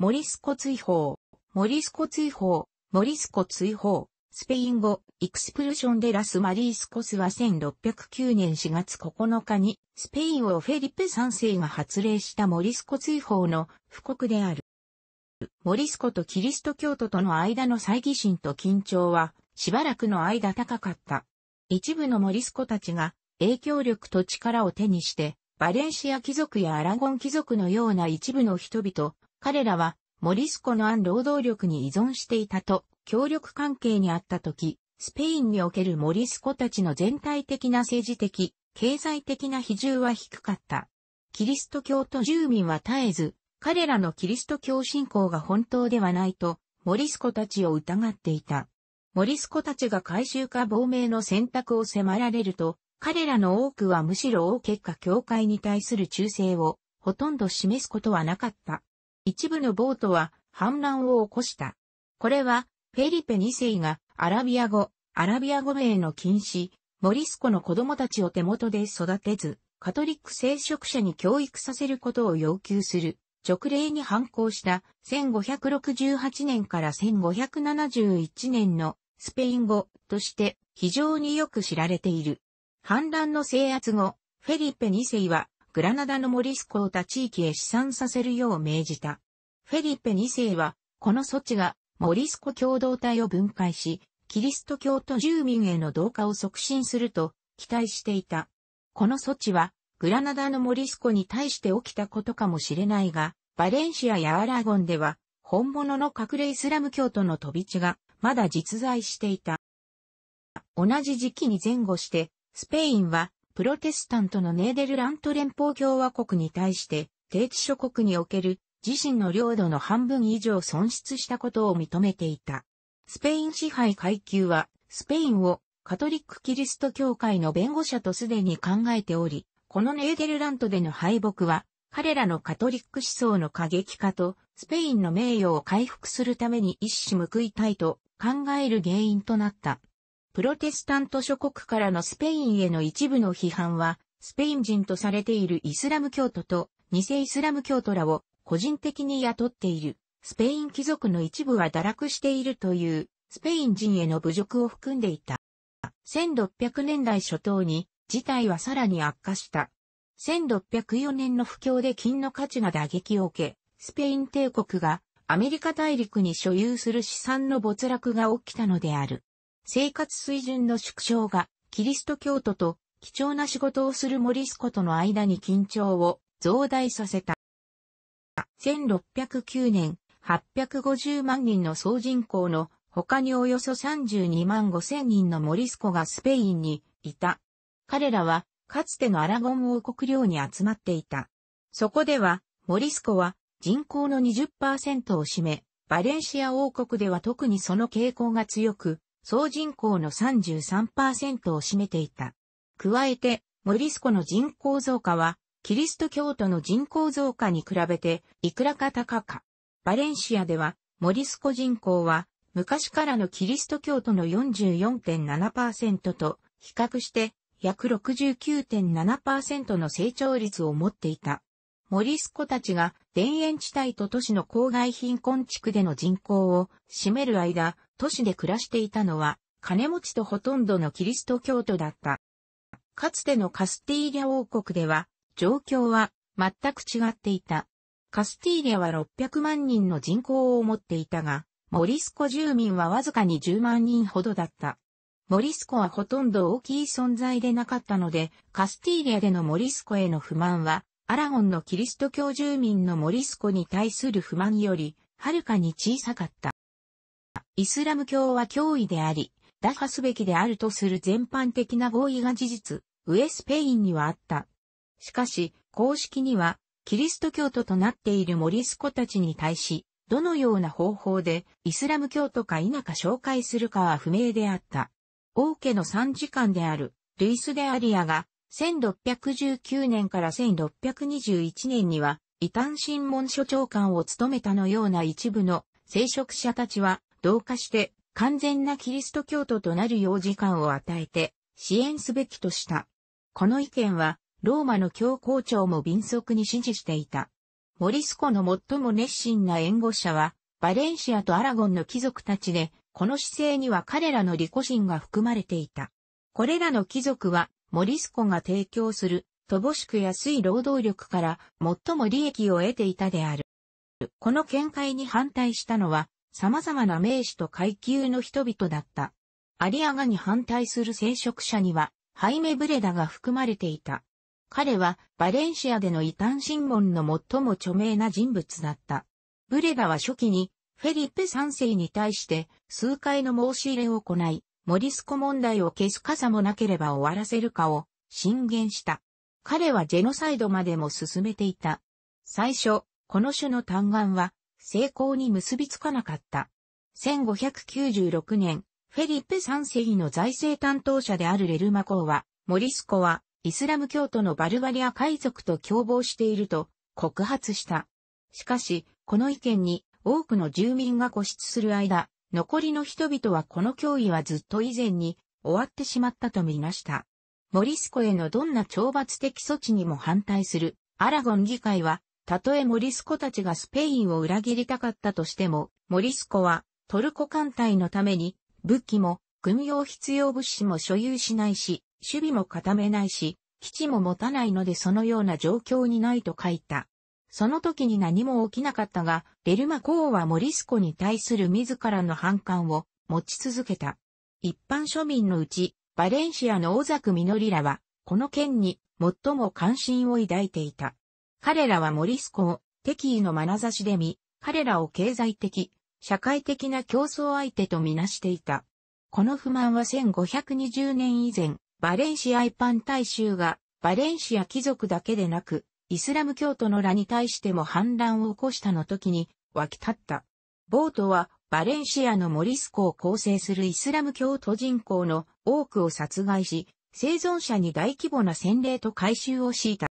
モリスコ追放。モリスコ追放、モリスコ追放。スペイン語、エクスプルションデラス・マリースコスは1609年4月9日に、スペインをフェリペ3世が発令したモリスコ追放の布告である。モリスコとキリスト教徒との間の猜疑心と緊張は、しばらくの間高かった。一部のモリスコたちが、影響力と力を手にして、バレンシア貴族やアラゴン貴族のような一部の人々、彼らは、モリスコの暗労働力に依存していたと、協力関係にあった時、スペインにおけるモリスコたちの全体的な政治的、経済的な比重は低かった。キリスト教徒住民は絶えず、彼らのキリスト教信仰が本当ではないと、モリスコたちを疑っていた。モリスコたちが回収か亡命の選択を迫られると、彼らの多くはむしろ王結果教会に対する忠誠をほとんど示すことはなかった。一部のボートは反乱を起こした。これは、フェリペ2世がアラビア語、アラビア語名の禁止、モリスコの子供たちを手元で育てず、カトリック聖職者に教育させることを要求する、直令に反抗した1568年から1571年のスペイン語として非常によく知られている。反乱の制圧後、フェリペ2世はグラナダのモリスコータ地域へ資産させるよう命じた。フェリペ2世は、この措置がモリスコ共同体を分解し、キリスト教徒住民への同化を促進すると期待していた。この措置は、グラナダのモリスコに対して起きたことかもしれないが、バレンシアやアラゴンでは、本物の隠れイスラム教徒の飛び地が、まだ実在していた。同じ時期に前後して、スペインはプロテスタントのネーデルラント連邦共和国に対して、定期諸国における自身の領土の半分以上損失したことを認めていた。スペイン支配階級は、スペインをカトリックキリスト教会の弁護者とすでに考えており、このネーデルラントでの敗北は、彼らのカトリック思想の過激化と、スペインの名誉を回復するために一矢報いたいと考える原因となった。プロテスタント諸国からのスペインへの一部の批判は、スペイン人とされているイスラム教徒と偽イスラム教徒らを個人的に雇っている。スペイン貴族の一部は堕落しているという、スペイン人への侮辱を含んでいた。1600年代初頭に、事態はさらに悪化した。1604年の不況で金の価値が打撃を受け、スペイン帝国がアメリカ大陸に所有する資産の没落が起きたのである。生活水準の縮小が、キリスト教徒と貴重な仕事をするモリスコとの間に緊張を増大させた。1609年、850万人の総人口の他におよそ32万5千人のモリスコがスペインにいた。彼らは、かつてのアラゴン王国領に集まっていた。そこでは、モリスコは人口の20%を占め、バレンシア王国では特にその傾向が強く、総人口の33%を占めていた。加えて、モリスコの人口増加は、キリスト教徒の人口増加に比べて、いくらか高か。バレンシアでは、モリスコ人口は、昔からのキリスト教徒の44.7%と、比較して、約69.7%の成長率を持っていた。モリスコたちが田園地帯と都市の郊外貧困地区での人口を占める間、都市で暮らしていたのは、金持ちとほとんどのキリスト教徒だった。かつてのカスティーリャ王国では、状況は全く違っていた。カスティーリャは600万人の人口を持っていたが、モリスコ住民はわずかに10万人ほどだった。モリスコはほとんど大きい存在でなかったので、カスティーリャでのモリスコへの不満は、アラゴンのキリスト教住民のモリスコに対する不満より、はるかに小さかった。イスラム教は脅威であり、打破すべきであるとする全般的な合意が事実、ウエスペインにはあった。しかし、公式には、キリスト教徒となっているモリスコたちに対し、どのような方法でイスラム教徒か否か紹介するかは不明であった。王家の参事官である、ルイス・デ・アリアが、1619年から1621年には、異端審問所長官を務めたのような一部の聖職者たちは、同化して完全なキリスト教徒となるよう時間を与えて支援すべきとした。この意見はローマの教皇庁も敏速に支持していた。モリスコの最も熱心な援護者はバレンシアとアラゴンの貴族たちでこの姿勢には彼らの利己心が含まれていた。これらの貴族はモリスコが提供する乏しく安い労働力から最も利益を得ていたである。この見解に反対したのは、様々な名士と階級の人々だった。アリアガに反対する聖職者には、ハイメ・ブレダが含まれていた。彼は、バレンシアでの異端審問の最も著名な人物だった。ブレダは初期に、フェリッペ3世に対して、数回の申し入れを行い、モリスコ問題を消す傘もなければ終わらせるかを、進言した。彼はジェノサイドまでも進めていた。最初、この種の嘆願は、成功に結びつかなかった。1596年、フェリッペ3世の財政担当者であるレルマ公は、モリスコは、イスラム教徒のバルバリア海賊と共謀していると告発した。しかし、この意見に多くの住民が固執する間、残りの人々はこの脅威はずっと以前に終わってしまったとみなした。モリスコへのどんな懲罰的措置にも反対するアラゴン議会はたとえモリスコたちがスペインを裏切りたかったとしても、モリスコはトルコ艦隊のために武器も軍用必要物資も所有しないし、守備も固めないし、基地も持たないのでそのような状況にないと書いた。その時に何も起きなかったが、レルマ公はモリスコに対する自らの反感を持ち続けた。一般庶民のうち、バレンシアの尾ノリらは、この件に最も関心を抱いていた。彼らはモリスコを敵意の眼差しで見、彼らを経済的、社会的な競争相手とみなしていた。この不満は1520年以前、バレンシア一般大衆が、バレンシア貴族だけでなく、イスラム教徒の羅に対しても反乱を起こしたの時に湧き立った。ボートはバレンシアのモリスコを構成するイスラム教徒人口の多くを殺害し、生存者に大規模な洗礼と改修を強いた。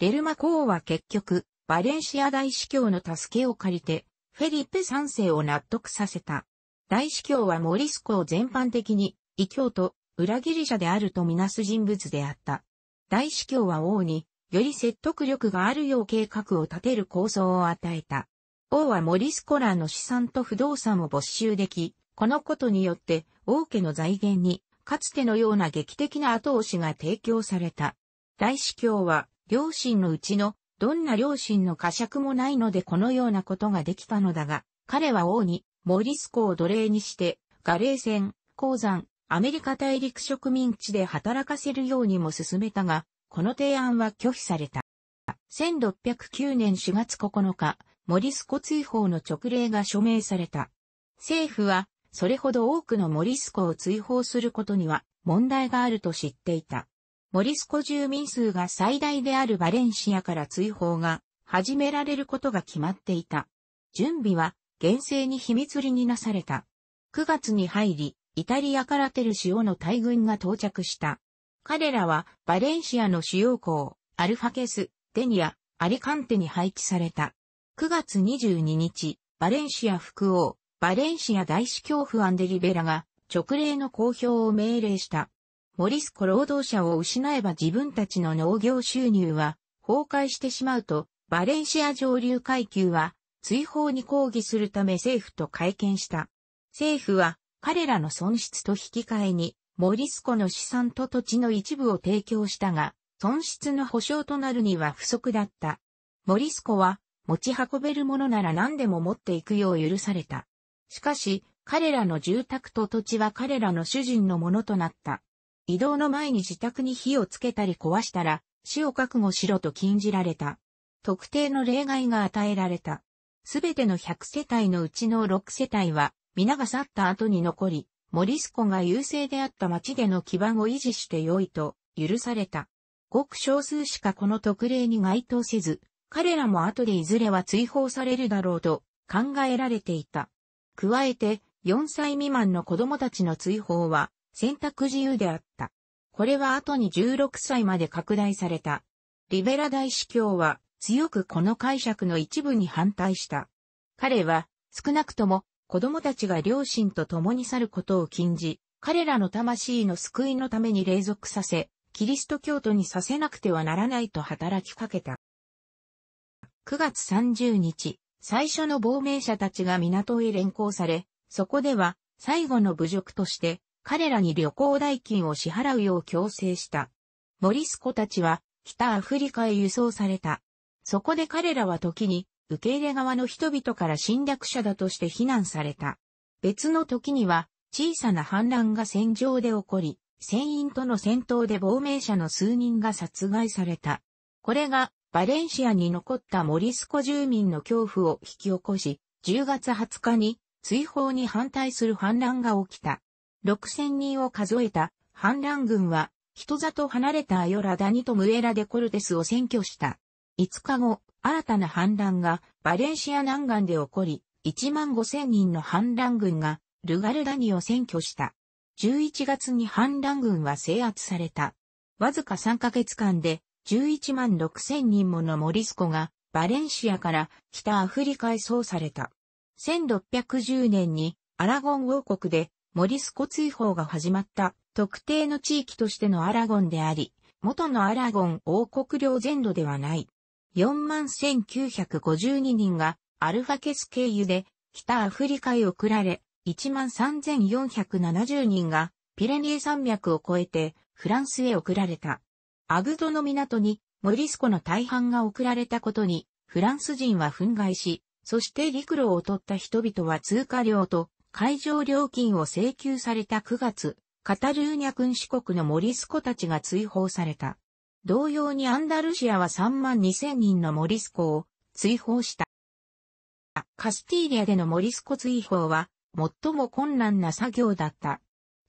デルマ公は結局、バレンシア大司教の助けを借りて、フェリッペ3世を納得させた。大司教はモリスコを全般的に、異教と裏切り者であるとみなす人物であった。大司教は王に、より説得力があるよう計画を立てる構想を与えた。王はモリスコラーの資産と不動産を没収でき、このことによって王家の財源に、かつてのような劇的な後押しが提供された。大司教は両親のうちの、どんな両親の呵責もないのでこのようなことができたのだが、彼は王に、モリスコを奴隷にして、ガレー船、鉱山、アメリカ大陸植民地で働かせるようにも進めたが、この提案は拒否された。1609年4月9日、モリスコ追放の直令が署名された。政府は、それほど多くのモリスコを追放することには問題があると知っていた。モリスコ住民数が最大であるバレンシアから追放が始められることが決まっていた。準備は厳正に秘密裏になされた。9月に入り、イタリアからテルシオの大軍が到着した。彼らはバレンシアの主要港、アルファケス、デニア、アリカンテに配置された。9月22日、バレンシア副王、バレンシア大司教フアンデリベラが直令の公表を命令した。モリスコ労働者を失えば自分たちの農業収入は崩壊してしまうと、バレンシア上流階級は追放に抗議するため政府と会見した。政府は彼らの損失と引き換えに、モリスコの資産と土地の一部を提供したが、損失の保障となるには不足だった。モリスコは、持ち運べるものなら何でも持っていくよう許された。しかし、彼らの住宅と土地は彼らの主人のものとなった。移動の前に自宅に火をつけたり壊したら、死を覚悟しろと禁じられた。特定の例外が与えられた。すべての100世帯のうちの6世帯は、皆が去った後に残り、モリスコが優勢であった町での基盤を維持して良いと許された。ごく少数しかこの特例に該当せず、彼らも後でいずれは追放されるだろうと考えられていた。加えて、4歳未満の子供たちの追放は、選択自由であった。これは後に16歳まで拡大された。リベラ大司教は強くこの解釈の一部に反対した。彼は少なくとも子供たちが両親と共に去ることを禁じ、彼らの魂の救いのために霊属させ、キリスト教徒にさせなくてはならないと働きかけた。9月30日、最初の亡命者たちが港へ連行され、そこでは最後の侮辱として彼らに旅行代金を支払うよう強制した。モリスコたちは北アフリカへ輸送された。そこで彼らは時に受け入れ側の人々から侵略者だとして非難された。別の時には小さな反乱が戦場で起こり、船員との戦闘で亡命者の数人が殺害された。これがバレンシアに残ったモリスコ住民の恐怖を引き起こし、10月20日に追放に反対する反乱が起きた。6000人を数えた反乱軍は、人里離れたアヨラダニとムエラ・デ・コルテスを占拠した。5日後、新たな反乱がバレンシア南岸で起こり、1万5000人の反乱軍がルガルダニを占拠した。11月に反乱軍は制圧された。わずか3ヶ月間で11万6000人ものモリスコがバレンシアから北アフリカへ送された。1610年にアラゴン王国でモリスコ追放が始まった特定の地域としてのアラゴンであり、元のアラゴン王国領全土ではない。41,952人がアルファケス経由で北アフリカへ送られ、13,470人がピレニー山脈を越えてフランスへ送られた。アグドの港にモリスコの大半が送られたことにフランス人は憤慨し、そして陸路を取った人々は通過料と会場料金を請求された9月、カタルーニャ君四国のモリスコたちが追放された。同様にアンダルシアは3万2000人のモリスコを追放した。カスティーリアでのモリスコ追放は最も困難な作業だった。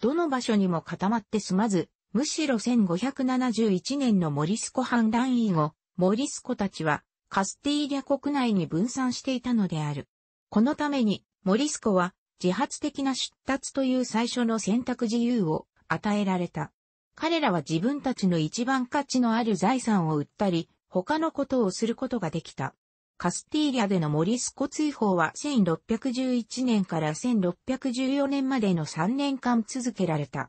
どの場所にも固まって済まず、むしろ1571年のモリスコ反乱以後、モリスコたちはカスティーリア国内に分散していたのである。このために、モリスコは自発的な出立という最初の選択自由を与えられた。彼らは自分たちの一番価値のある財産を売ったり、他のことをすることができた。カスティーリャでのモリスコ追放は1611年から1614年までの3年間続けられた。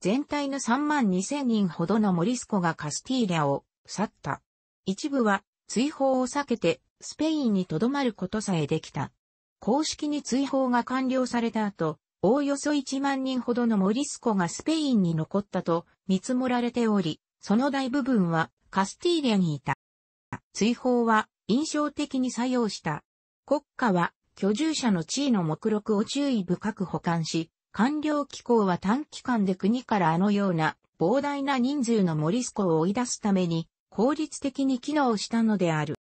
全体の3万2000人ほどのモリスコがカスティーリャを去った。一部は追放を避けてスペインに留まることさえできた。公式に追放が完了された後、おおよそ1万人ほどのモリスコがスペインに残ったと見積もられており、その大部分はカスティーリャにいた。追放は印象的に作用した。国家は居住者の地位の目録を注意深く保管し、官僚機構は短期間で国からあのような膨大な人数のモリスコを追い出すために効率的に機能したのである。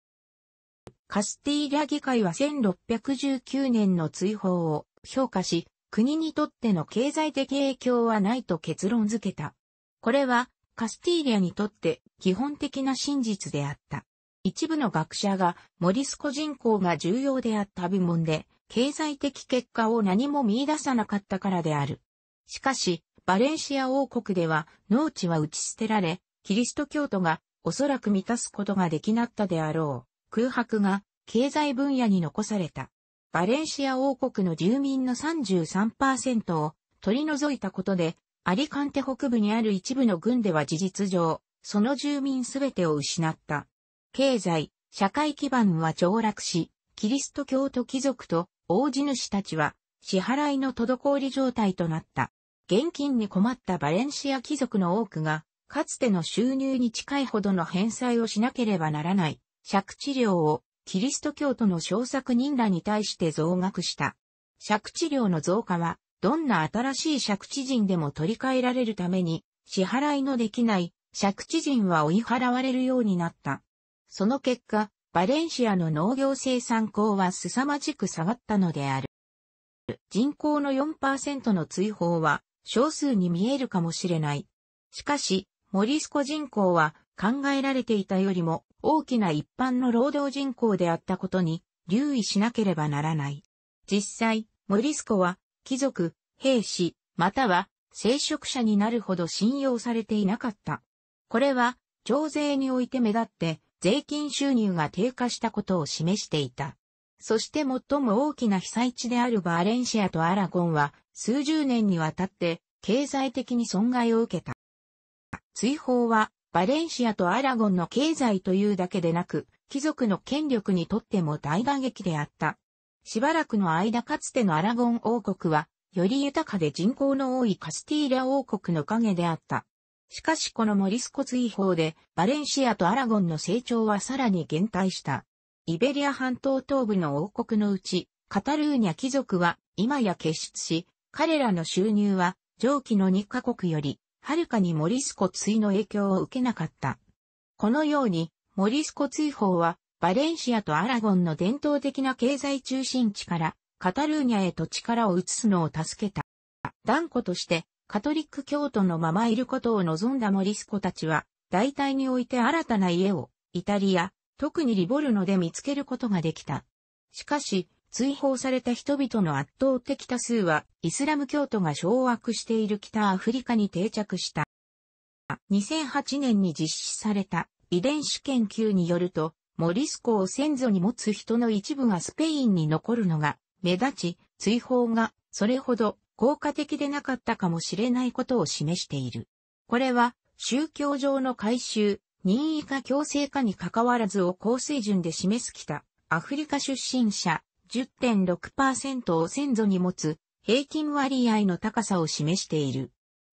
カスティーリャ議会は1619年の追放を評価し、国にとっての経済的影響はないと結論付けた。これはカスティーリャにとって基本的な真実であった。一部の学者がモリスコ人口が重要であった部門で経済的結果を何も見出さなかったからである。しかし、バレンシア王国では農地は打ち捨てられ、キリスト教徒がおそらく満たすことができなったであろう。空白が経済分野に残された。バレンシア王国の住民の33%を取り除いたことで、アリカンテ北部にある一部の軍では事実上、その住民すべてを失った。経済、社会基盤は凋落し、キリスト教徒貴族と大地主たちは支払いの滞り状態となった。現金に困ったバレンシア貴族の多くが、かつての収入に近いほどの返済をしなければならない借地料をキリスト教徒の小作人らに対して増額した。借地料の増加は、どんな新しい借地人でも取り替えられるために、支払いのできない借地人は追い払われるようになった。その結果、バレンシアの農業生産高は凄まじく下がったのである。人口の4%の追放は少数に見えるかもしれない。しかし、モリスコ人口は考えられていたよりも大きな一般の労働人口であったことに留意しなければならない。実際、モリスコは貴族、兵士、または聖職者になるほど信用されていなかった。これは、徴税において目立って税金収入が低下したことを示していた。そして最も大きな被災地であるバーレンシアとアラゴンは数十年にわたって経済的に損害を受けた。追放はバレンシアとアラゴンの経済というだけでなく、貴族の権力にとっても大打撃であった。しばらくの間かつてのアラゴン王国は、より豊かで人口の多いカスティーラ王国の影であった。しかしこのモリスコ追放で、バレンシアとアラゴンの成長はさらに減退した。イベリア半島東部の王国のうち、カタルーニャ貴族は今や結出し、彼らの収入は上記の2カ国よりはるかにモリスコ追の影響を受けなかった。このように、モリスコ追放は、バレンシアとアラゴンの伝統的な経済中心地から、カタルーニャへと力を移すのを助けた。断固として、カトリック教徒のままいることを望んだモリスコたちは、大体において新たな家を、イタリア、特にリボルノで見つけることができた。しかし、追放された人々の圧倒的多数は、イスラム教徒が掌握している北アフリカに定着した。2008年に実施された遺伝子研究によると、モリスコを先祖に持つ人の一部がスペインに残るのが目立ち、追放がそれほど効果的でなかったかもしれないことを示している。これは宗教上の改修、任意か強制かに関わらずを高水準で示す北アフリカ出身者10.6%を先祖に持つ平均割合の高さを示している。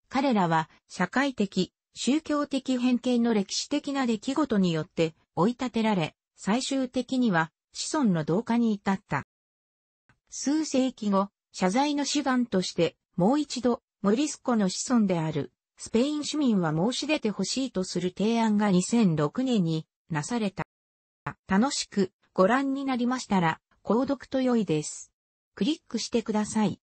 彼らは社会的、宗教的偏見の歴史的な出来事によって追い立てられ、最終的には子孫の同化に至った。数世紀後、謝罪の手段としてもう一度モリスコの子孫であるスペイン市民は申し出てほしいとする提案が2006年になされた。楽しくご覧になりましたら購読と良いです。クリックしてください。